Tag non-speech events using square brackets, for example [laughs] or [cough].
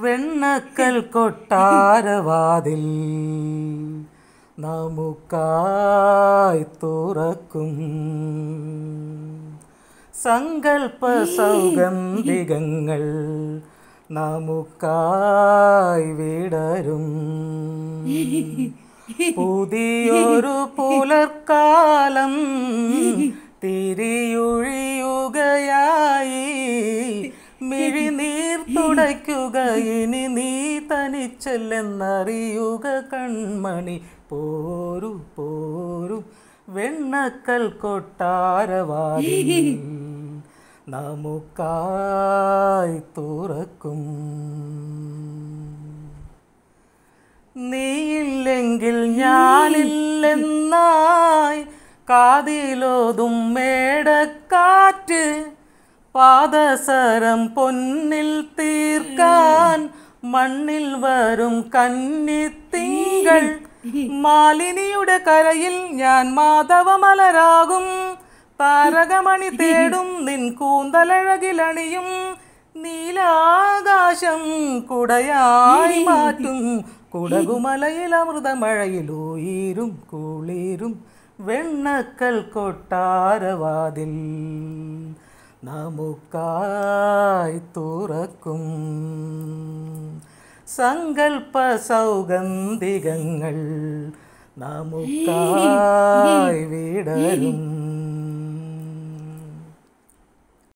വെണ്ണക്കൽ കൊട്ടാരവാതിൽ നമുക്കായി തുറക്കും സങ്കൽപ്പ സൗഗന്ധികങ്ങൾ നമുക്കായി വിടരും പുതിയൊരു ഉടയ്ക്കുക ഇനി നീ തനിച്ചല്ലെന്നറിയുക കൺമണി പോരു പോരു വെണ്ണക്കൽ കൊട്ടാരവാരി നമുക്കായി തുറക്കും നീയില്ലെങ്കിൽ ഞാനില്ലെന്നായി കാതിലോതും മേടക്കാറ്റ് പാദസരം പൊന്നിൽ തീർക്കാൻ മണ്ണിൽ വരും കന്നിത്തിങ്കൾ മാലിനിയുടെ കരയിൽ ഞാൻ മാധവമലരാകും താരകമണി തേടും നിൻ കൂന്തലഴകിലണിയും നീലാകാശം കുടയായി മാറ്റും കുടകുമലയിൽ അമൃതമഴയിലൂയിരും കുളിരും വെണ്ണക്കൽ കൊട്ടാരവാതിൽ നമുക്കായി തുറക്കും സങ്കൽപ്പ സൗഗന്ധികങ്ങൾ നമുക്കായി [laughs] വിടരും